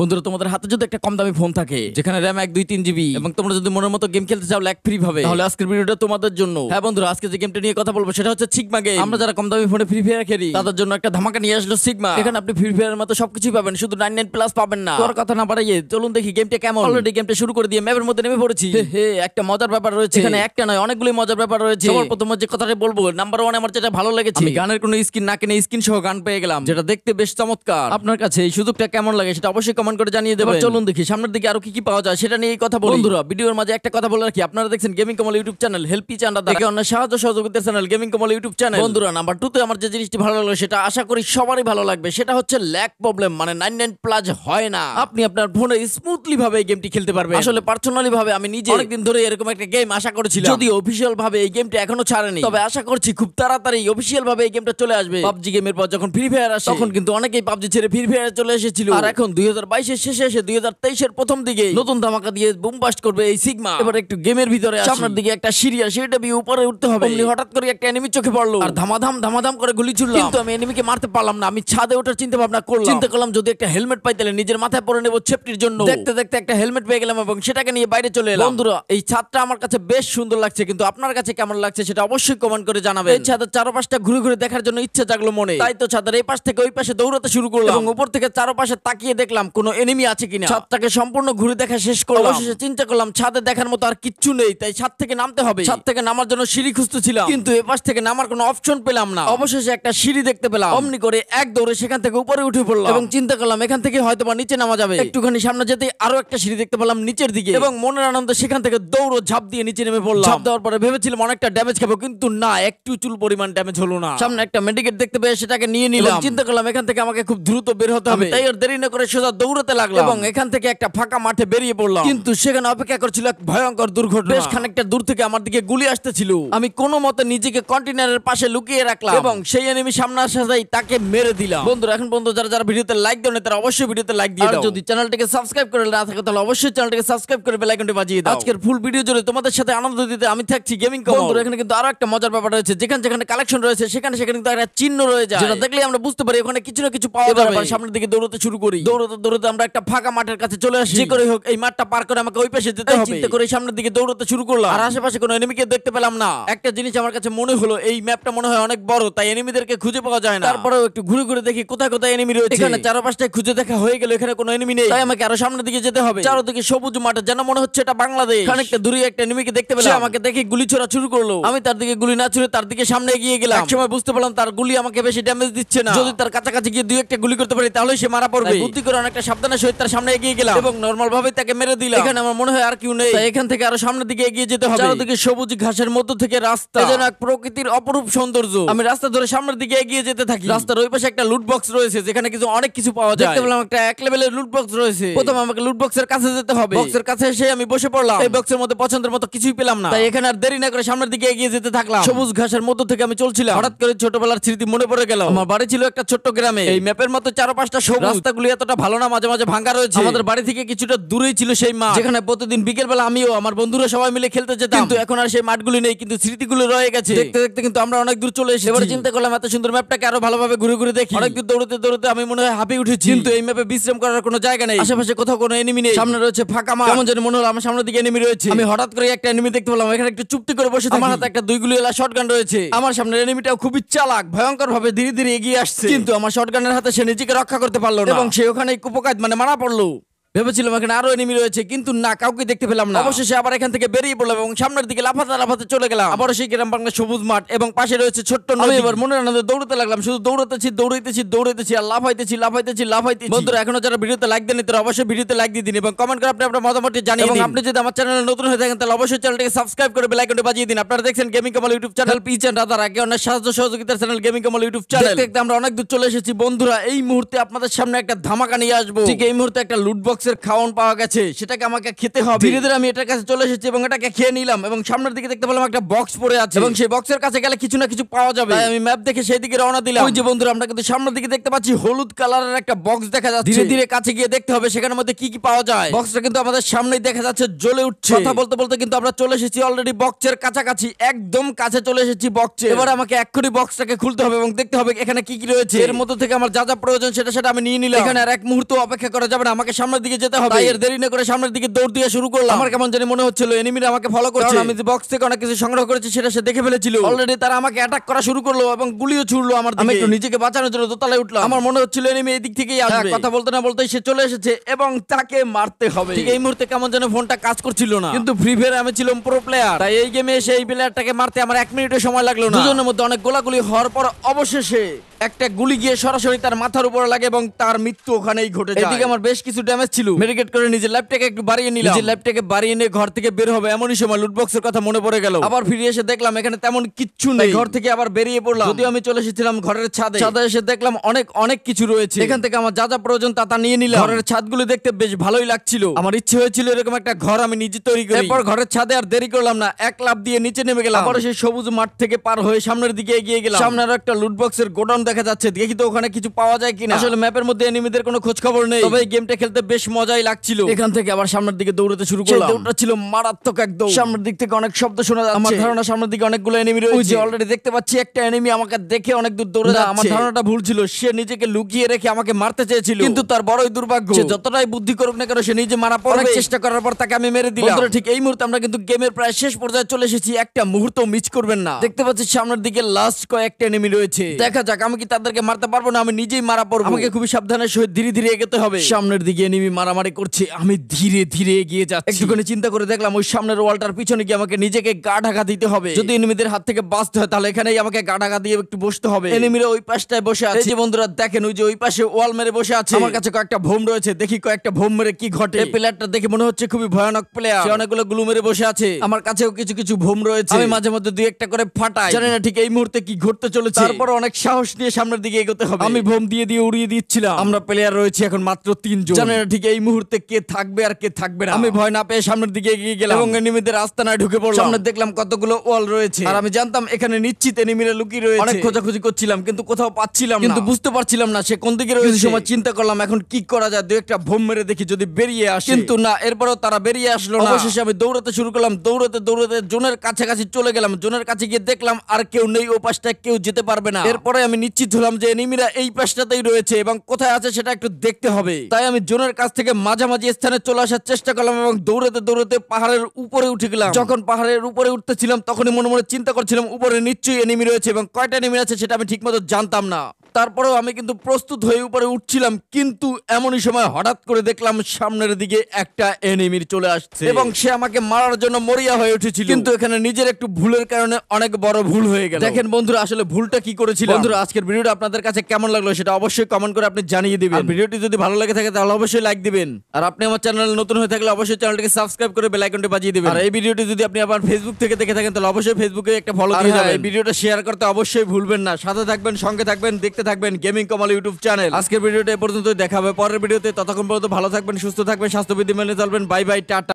বন্ধুরা তোমাদের হাতে যদি একটা কম দামি ফোন থাকে যেখানে র্যাম এক দুই তিন জিবি এবং তোমরা যদি মনের মতো গেম খেলতে চাও ল্যাক ফ্রি ভাবে তাহলে আজকের ভিডিওটা তোমাদের জন্য হ্যাঁ বন্ধুরা আজকে যে গেমটা নিয়ে কথা বলবো সেটা হচ্ছে সিগমা গেম আমরা যারা কম দামি ফোনে ফ্রি ফায়ার খেলি তাদের জন্য একটা ধামাকা নিয়ে আসলো সিগমা এখানে আপনি ফ্রি ফায়ারের মতো সবকিছু পাবেন শুধু নাইন নাইন প্লাস পাবেন না তোর কথা না বাড়াইয়ে চলুন দেখি গেমটা কেমন অলরেডি গেমটা শুরু করে দিয়ে ম্যাপের মধ্যে নেমে পড়েছি হে একটা মজার ব্যাপার রয়েছে এখানে একটা নয় অনেকগুলি মজার ব্যাপার রয়েছে সবার প্রথম যে কথাটা বলবো নাম্বার ওয়ান আমার যেটা ভালো লেগেছে আমি গানের কোনো স্কিন না কিনে স্কিন সহ গান পেয়ে গেলাম যেটা দেখতে বেশ চমৎকার আপনার কাছে এই সুযোগটা কেমন লাগে সেটা অবশ্যই কমেন্ট করে জানিয়ে দেবেন চলুন দেখি সামনের দিকে আরো কি কি পাওয়া যায় সেটা নিয়ে কথা বলি বন্ধুরা ভিডিওর মাঝে একটা কথা বলে রাখি আপনারা দেখছেন গেমিং কমল ইউটিউব চ্যানেল হেল্পি চ্যানেল দেখে অন্য সাহায্য সহযোগিতার channel gaming Kamal YouTube channel বন্ধুরা নাম্বার তে আমার যে জিনিসটি ভালো লাগলো সেটা আশা করি সবারই ভালো লাগবে সেটা হচ্ছে ল্যাক প্রবলেম মানে নাইন নাইন প্লাস হয় না আপনি আপনার ফোনে স্মুথলি ভাবে এই গেমটি খেলতে পারবেন আসলে পার্সোনালি ভাবে আমি নিজে অনেকদিন ধরে এরকম একটা গেম আশা করেছিলাম যদি অফিসিয়াল ভাবে এই গেমটি এখনো ছাড়েনি তবে আশা করছি খুব তাড়াতাড়ি অফিসিয়াল ভাবে এই গেমটা চলে আসবে পাবজি গেমের পর যখন ফ্রি ফায়ার আসে তখন কিন্তু অনেকেই পাবজি ছেড়ে ফ্রি ফায়ারে চলে এসেছিল আর এখন দুই বাইশের শেষে এসে দুই হাজার তেইশের প্রথম দিকে নতুন ধামাকা দিয়ে বুমবাস্ট করবে এই সিগমা এবার একটু গেমের ভিতরে সামনের দিকে একটা সিরিয়া আসে এটা উপরে উঠতে হবে হঠাৎ করে একটা এনিমি চোখে পড়লো আর ধামাধাম ধামাধাম করে গুলি ছুড়লো কিন্তু আমি এনিমিকে মারতে পারলাম না আমি ছাদে ওঠার চিন্তা ভাবনা করলাম চিন্তা করলাম যদি একটা হেলমেট পাই তাহলে নিজের মাথায় পরে নেবো সেফটির জন্য দেখতে দেখতে একটা হেলমেট পেয়ে গেলাম এবং সেটাকে নিয়ে বাইরে চলে এলাম বন্ধুরা এই ছাদটা আমার কাছে বেশ সুন্দর লাগছে কিন্তু আপনার কাছে কেমন লাগছে সেটা অবশ্যই কমেন্ট করে জানাবে এই ছাদের চারপাশটা ঘুরে ঘুরে দেখার জন্য ইচ্ছা জাগলো মনে তাই তো ছাদের এই পাশ থেকে ওই পাশে দৌড়াতে শুরু করলাম এবং উপর থেকে চারপাশে তাকিয়ে দেখলাম কোন কোনো এনিমি আছে কিনা ছাদটাকে সম্পূর্ণ ঘুরে দেখা শেষ করলাম অবশেষে চিন্তা করলাম ছাদে দেখার মতো আর কিচ্ছু নেই তাই ছাদ থেকে নামতে হবে ছাদ থেকে নামার জন্য সিঁড়ি খুঁজতে ছিলাম কিন্তু এপাশ থেকে নামার কোনো অপশন পেলাম না অবশেষে একটা সিঁড়ি দেখতে পেলাম অমনি করে এক দৌড়ে সেখান থেকে উপরে উঠে পড়লাম এবং চিন্তা করলাম এখান থেকে হয়তো বা নিচে নামা যাবে একটুখানি সামনে যেতে আরো একটা সিঁড়ি দেখতে পেলাম নিচের দিকে এবং মনের আনন্দে সেখান থেকে দৌড় ঝাঁপ দিয়ে নিচে নেমে পড়লাম ঝাঁপ দেওয়ার পরে ভেবেছিলাম অনেকটা ড্যামেজ খাবো কিন্তু না একটু চুল পরিমাণ ড্যামেজ হলো না সামনে একটা মেডিকেট দেখতে পেয়ে সেটাকে নিয়ে নিলাম চিন্তা করলাম এখান থেকে আমাকে খুব দ্রুত বের হতে হবে তাই আর দেরি না করে সোজা দৌড় দৌড়াতে লাগলাম এবং এখান থেকে একটা ফাঁকা মাঠে বেরিয়ে পড়লাম কিন্তু সেখানে অপেক্ষা করছিল এক ভয়ঙ্কর দুর্ঘটনা বেশ খানিকটা দূর থেকে আমার দিকে গুলি আসতেছিল আমি কোনো মতে নিজেকে কন্টেনারের পাশে লুকিয়ে রাখলাম এবং সেই এনিমি সামনে আসা আসাতেই তাকে মেরে দিলাম বন্ধুরা এখন বন্ধু যারা যারা ভিডিওতে লাইক দেন তারা অবশ্যই ভিডিওতে লাইক দিয়ে দাও যদি চ্যানেলটিকে সাবস্ক্রাইব করে না থাকে তাহলে অবশ্যই চ্যানেলটিকে সাবস্ক্রাইব করে বেল আইকনটি বাজিয়ে দাও আজকের ফুল ভিডিও জুড়ে তোমাদের সাথে আনন্দ দিতে আমি থাকছি গেমিং বন্ধুরা এখানে কিন্তু আরো একটা মজার ব্যাপার রয়েছে যেখানে যেখানে কালেকশন রয়েছে সেখানে সেখানে কিন্তু একটা চিহ্ন রয়েছে যেটা দেখলে আমরা বুঝতে পারি ওখানে কিছু না কিছু পাওয়া যাবে সামনের দিকে দৌড়তে শুরু করি দৌড়তে দৌড়তে আমরা একটা ফাঁকা মাঠের কাছে চলে আসি যে করে হোক এই মাঠটা পার করে আমাকে ওই পাশে যেতে হবে চিন্তা করে সামনের দিকে দৌড়তে শুরু করলাম আর আশেপাশে কোনো এনিমিকে দেখতে পেলাম না একটা জিনিস আমার কাছে মনে হলো এই ম্যাপটা মনে হয় অনেক বড় তাই এনিমিদেরকে খুঁজে পাওয়া যায় না তারপরেও একটু ঘুরে ঘুরে দেখি কোথায় কোথায় এনিমি রয়েছে এখানে চারপাশটা খুঁজে দেখা হয়ে গেল এখানে কোনো এনিমি নেই তাই আমাকে আরো সামনের দিকে যেতে হবে চারদিকে সবুজ মাঠ যেন মনে হচ্ছে এটা বাংলাদেশ অনেকটা দূরে একটা এনিমিকে দেখতে পেলাম আমাকে দেখে গুলি ছোড়া শুরু করলো আমি তার দিকে গুলি না ছুড়ে তার দিকে সামনে এগিয়ে গেলাম এক সময় বুঝতে পারলাম তার গুলি আমাকে বেশি ড্যামেজ দিচ্ছে না যদি তার কাছাকাছি গিয়ে দুই একটা গুলি করতে পারি তাহলে সে মারা পড়বে বুদ্ধি করে অনেকটা সাবধানে সহিত তার সামনে এগিয়ে গেলাম এবং নর্মাল ভাবে তাকে মেরে দিলাম এখানে আমার মনে হয় আর কেউ নেই এখান থেকে আরো সামনের দিকে এগিয়ে যেতে হবে চারদিকে সবুজ ঘাসের মধ্য থেকে রাস্তা যেন এক প্রকৃতির অপরূপ সৌন্দর্য আমি রাস্তা ধরে সামনের দিকে এগিয়ে যেতে থাকি রাস্তার ওই পাশে একটা লুট বক্স রয়েছে যেখানে কিছু অনেক কিছু পাওয়া যায় দেখতে পেলাম একটা এক লেভেলের লুট বক্স রয়েছে প্রথম আমাকে লুট বক্সের কাছে যেতে হবে বক্সের কাছে এসে আমি বসে পড়লাম এই বক্সের মধ্যে পছন্দের মতো কিছুই পেলাম না তাই এখানে আর দেরি না করে সামনের দিকে এগিয়ে যেতে থাকলাম সবুজ ঘাসের মধ্য থেকে আমি চলছিলাম হঠাৎ করে ছোটবেলার স্মৃতি মনে পড়ে গেল আমার বাড়ি ছিল একটা ছোট্ট গ্রামে এই ম্যাপের মতো চারো পাঁচটা সবুজ রাস্তাগুলি এতটা ভালো না মাঝে মাঝে ভাঙ্গা রয়েছে আমাদের বাড়ি থেকে কিছুটা দূরেই ছিল সেই মাঠ যেখানে প্রতিদিন বিকেলবেলা আমিও আমার বন্ধুরা সবাই মিলে খেলতে যেতাম কিন্তু এখন আর সেই মাঠগুলি নেই কিন্তু স্মৃতিগুলো রয়ে গেছে দেখতে দেখতে কিন্তু আমরা অনেক দূর চলে এসেছি এবার চিন্তা করলাম এত সুন্দর ম্যাপটাকে আরো ভালোভাবে ঘুরে ঘুরে দেখি অনেক দূর দৌড়তে দৌড়তে আমি মনে হয় হাঁপিয়ে উঠেছি কিন্তু এই ম্যাপে বিশ্রাম করার কোনো জায়গা নেই আশেপাশে কোথাও কোনো এনিমি নেই সামনে রয়েছে ফাঁকা মাঠ কেমন যেন মনে হলো আমার সামনের দিকে এনিমি রয়েছে আমি হঠাৎ করে একটা এনিমি দেখতে পেলাম এখানে একটু চুপটি করে বসে আমার হাতে একটা দুই গুলি এলা শটগান রয়েছে আমার সামনের এনিমিটাও খুবই চালাক ভয়ঙ্কর ভাবে ধীরে ধীরে এগিয়ে আসছে কিন্তু আমার শটগানের হাতে সে নিজেকে রক্ষা করতে পারলো না এবং সে ওখানে అవకాశం మన మన పళ్ళు ভেবেছিলাম এখানে আরো এনিমি রয়েছে কিন্তু না কাউকে দেখতে পেলাম না অবশেষে আবার এখান থেকে বেরিয়ে পড়লাম এবং সামনের দিকে লাফাতে লাফাতে চলে গেলাম আবার সেই গ্রাম বাংলা সবুজ মাঠ এবং পাশে রয়েছে ছোট্ট নদী এবার মনে আনন্দে দৌড়তে লাগলাম শুধু দৌড়াতেছি দৌড়াইতেছি দৌড়াইতেছি আর লাফাইতেছি লাফাইতেছি লাফাইতেছি বন্ধুরা এখনো যারা ভিডিওতে লাইক দেন তারা অবশ্যই ভিডিওতে লাইক দিয়ে দিন এবং কমেন্ট করে আপনি আপনার মতামত জানিয়ে দিন আপনি যদি আমার চ্যানেলে নতুন হয়ে থাকেন তাহলে অবশ্যই চ্যানেলটিকে সাবস্ক্রাইব করে বেল আইকনটি বাজিয়ে দিন আপনারা দেখছেন গেমিং কমল ইউটিউব চ্যানেল পিচ এন্ড রাদার আগে অনেক সাহায্য সহযোগিতার channel gaming Kamal YouTube channel দেখতে আমরা অনেক দূর চলে এসেছি বন্ধুরা এই মুহূর্তে আপনাদের সামনে একটা ধামাকা নিয়ে আসবো ঠিক এই মুহূর্তে একটা লুট বক্স বক্সের খাওয়ন পাওয়া গেছে সেটাকে আমাকে খেতে হবে ধীরে ধীরে আমি এটার কাছে চলে এসেছি এবং এটাকে খেয়ে নিলাম এবং সামনের দিকে দেখতে পেলাম একটা বক্স পড়ে আছে এবং সেই বক্সের কাছে গেলে কিছু না কিছু পাওয়া যাবে আমি ম্যাপ দেখে সেই দিকে রওনা দিলাম ওই যে বন্ধুরা আমরা কিন্তু সামনের দিকে দেখতে পাচ্ছি হলুদ কালারের একটা বক্স দেখা যাচ্ছে ধীরে ধীরে কাছে গিয়ে দেখতে হবে সেখানের মধ্যে কি কি পাওয়া যায় বক্সটা কিন্তু আমাদের সামনেই দেখা যাচ্ছে জ্বলে উঠছে কথা বলতে বলতে কিন্তু আমরা চলে এসেছি অলরেডি বক্সের কাছাকাছি একদম কাছে চলে এসেছি বক্সে এবার আমাকে এক্ষুনি বক্সটাকে খুলতে হবে এবং দেখতে হবে এখানে কি কি রয়েছে এর মধ্যে থেকে আমার যা যা প্রয়োজন সেটা সেটা আমি নিয়ে নিলাম এখানে আর এক মুহূর্ত অপেক্ষা করা যাবে না আমাকে সামনের দিকে দিকে যেতে হবে এর দেরি না করে সামনের দিকে দৌড় দিয়ে শুরু করলাম আমার কেমন জানি মনে হচ্ছিল এনিমিরা আমাকে ফলো করছে আমি হ্যাঁ। যে বক্স থেকে অনেক কিছু সংগ্রহ করেছি সেটা সে দেখে ফেলেছিল অলরেডি তারা আমাকে অ্যাটাক করা শুরু করলো এবং গুলিও ছুড়লো আমার আমি একটু নিজেকে বাঁচানোর জন্য দোতলায় উঠলাম আমার মনে হচ্ছিল এনিমি এই দিক থেকেই আসবে হ্যাঁ, কথা বলতে না বলতেই সে চলে এসেছে এবং তাকে মারতে হবে ঠিক এই মুহূর্তে কেমন যেন ফোনটা কাজ করছিল না কিন্তু ফ্রি ফায়ার আমি ছিলাম প্রো প্লেয়ার তাই এই গেমে এসে এই প্লেয়ারটাকে মারতে আমার এক মিনিটও সময় লাগলো না দুজনের মধ্যে অনেক গোলাগুলি হওয়ার পর অবশেষে একটা গুলি গিয়ে সরাসরি তার মাথার উপরে লাগে এবং তার মৃত্যু ওখানেই ঘটে যায় এদিকে আমার বেশ কিছু ড্যামেজ ছিল ছিল মেডিকেট করে নিজের ল্যাপটপকে একটু বাড়িয়ে নিলাম নিজের ল্যাপটপকে বাড়িয়ে নিয়ে ঘর থেকে বের হবে এমনই সময় লুট বক্সের কথা মনে পড়ে গেল আবার ফিরে এসে দেখলাম এখানে তেমন কিচ্ছু নেই ঘর থেকে আবার বেরিয়ে পড়লাম যদিও আমি চলে এসেছিলাম ঘরের ছাদে ছাদে এসে দেখলাম অনেক অনেক কিছু রয়েছে এখান থেকে আমার যা যা প্রয়োজন তা তা নিয়ে নিলাম ঘরের ছাদগুলো দেখতে বেশ ভালোই লাগছিল আমার ইচ্ছে হয়েছিল এরকম একটা ঘর আমি নিজে তৈরি করি এরপর ঘরের ছাদে আর দেরি করলাম না এক লাভ দিয়ে নিচে নেমে গেলাম আবার সেই সবুজ মাঠ থেকে পার হয়ে সামনের দিকে এগিয়ে গেলাম সামনে আর একটা লুট বক্সের গোডাউন দেখা যাচ্ছে দেখি তো ওখানে কিছু পাওয়া যায় কিনা আসলে ম্যাপের মধ্যে এনিমিদের কোনো খোঁজ খবর নেই তবে এই গেমটা খেলতে বেশ মজাই লাগছিল এখান থেকে আবার সামনের দিকে দৌড়াতে শুরু করলাম দৌড়টা ছিল মারাত্মক একদম সামনের দিক থেকে অনেক শব্দ শোনা যাচ্ছে আমার ধারণা সামনের দিকে অনেকগুলো এনিমি রয়েছে অলরেডি দেখতে পাচ্ছি একটা এনিমি আমাকে দেখে অনেক দূর দৌড়ে যাচ্ছে আমার ধারণাটা ভুল ছিল সে নিজেকে লুকিয়ে রেখে আমাকে মারতে চেয়েছিল কিন্তু তার বড়ই দুর্ভাগ্য সে যতটাই বুদ্ধি করুক না কেন সে নিজে মারা পড়ে চেষ্টা করার পর তাকে আমি মেরে দিলাম বন্ধুরা ঠিক এই মুহূর্তে আমরা কিন্তু গেমের প্রায় শেষ পর্যায়ে চলে এসেছি একটা মুহূর্ত মিস করবেন না দেখতে পাচ্ছি সামনের দিকে লাস্ট কয়েকটা এনিমি রয়েছে দেখা যাক আমি কি তাদেরকে মারতে পারবো না আমি নিজেই মারা পড়বো আমাকে খুবই সাবধানের সহিত ধীরে ধীরে এগোতে হবে সামনের দিকে এনিমি মারামারি করছে আমি ধীরে ধীরে এগিয়ে যাচ্ছি একটুখানি চিন্তা করে দেখলাম ওই সামনের ওয়ালটার পিছনে গিয়ে আমাকে নিজেকে গা ঢাকা দিতে হবে যদি এনিমিদের হাত থেকে বাঁচতে হয় তাহলে এখানেই আমাকে গা ঢাকা দিয়ে একটু বসতে হবে এনিমিরা ওই পাশটায় বসে আছে যে বন্ধুরা দেখেন ওই যে ওই পাশে ওয়াল মেরে বসে আছে আমার কাছে কয়েকটা ভোম রয়েছে দেখি কয়েকটা ভোম মেরে কি ঘটে এই প্লেয়ারটা দেখে মনে হচ্ছে খুবই ভয়ানক প্লেয়ার সে অনেকগুলো গ্লু মেরে বসে আছে আমার কাছেও কিছু কিছু ভোম রয়েছে আমি মাঝে মধ্যে দুই একটা করে ফাটাই জানি না ঠিক এই মুহূর্তে কি ঘটতে চলেছে তারপর অনেক সাহস নিয়ে সামনের দিকে এগোতে হবে আমি ভোম দিয়ে দিয়ে উড়িয়ে দিচ্ছিলাম আমরা প্লেয়ার রয়েছে এখন মাত্র তিনজন জানি না ঠিক দিকে এই মুহূর্তে কে থাকবে আর কে থাকবে না আমি ভয় না পেয়ে সামনের দিকে এগিয়ে গেলাম এবং এনিমিদের আস্তানায় ঢুকে পড়লাম সামনে দেখলাম কতগুলো ওয়াল রয়েছে আর আমি জানতাম এখানে নিশ্চিত এনিমিরা লুকি রয়েছে অনেক খোঁজাখুঁজি করছিলাম কিন্তু কোথাও পাচ্ছিলাম কিন্তু বুঝতে পারছিলাম না সে কোন দিকে রয়েছে সময় চিন্তা করলাম এখন কি করা যায় দু একটা ভোম মেরে দেখি যদি বেরিয়ে আসে কিন্তু না এরপরও তারা বেরিয়ে আসলো না অবশেষে আমি দৌড়াতে শুরু করলাম দৌড়াতে দৌড়াতে জোনের কাছাকাছি চলে গেলাম জোনের কাছে গিয়ে দেখলাম আর কেউ নেই ও পাশটা কেউ যেতে পারবে না এরপরে আমি নিশ্চিত হলাম যে এনিমিরা এই পাশটাতেই রয়েছে এবং কোথায় আছে সেটা একটু দেখতে হবে তাই আমি জোনের কাছ থেকে মাঝামাঝি স্থানে চলে আসার চেষ্টা করলাম এবং দৌড়াতে দৌড়াতে পাহাড়ের উপরে উঠে গেলাম যখন পাহাড়ের উপরে উঠতেছিলাম তখনই মনে মনে চিন্তা করছিলাম উপরে নিশ্চয়ই এনিমি রয়েছে এবং কয়টা এনিমি আছে সেটা আমি ঠিকমতো জানতাম না তারপরেও আমি কিন্তু প্রস্তুত হয়ে উপরে উঠছিলাম কিন্তু এমনই সময় হঠাৎ করে দেখলাম সামনের দিকে একটা এনিমির চলে আসছে এবং সে আমাকে মারার জন্য মরিয়া হয়ে উঠেছিল কিন্তু এখানে নিজের একটু ভুলের কারণে অনেক বড় ভুল হয়ে গেল দেখেন বন্ধুরা আসলে ভুলটা কি করেছিল বন্ধুরা আজকের ভিডিওটা আপনাদের কাছে কেমন লাগলো সেটা অবশ্যই কমেন্ট করে আপনি জানিয়ে দিবেন ভিডিওটি যদি ভালো লাগে থাকে তাহলে অবশ্যই লাইক দিবেন আর আপনি আমার চ্যানেল নতুন হয়ে থাকলে অবশ্যই চ্যানেলটিকে সাবস্ক্রাইব করে বেল আইকনটি বাজিয়ে দিবেন আর এই ভিডিওটি যদি আপনি আবার ফেসবুক থেকে দেখে থাকেন তাহলে অবশ্যই ফেসবুকে একটা ফলো দিয়ে হ্যাঁ, যাবেন ভিডিওটা শেয়ার করতে অবশ্যই ভুলবেন না সাথে থাকবেন সঙ্গে থাকবেন দেখতে থাকবেন গেমিং কমাল ইউটিউব চ্যানেল আজকের ভিডিওটা এ পর্যন্ত দেখাবে পরের ভিডিওতে ততক্ষণ পর্যন্ত ভালো থাকবেন সুস্থ থাকবেন স্বাস্থ্যবিধি মেনে চলবেন বাই বাই টাটা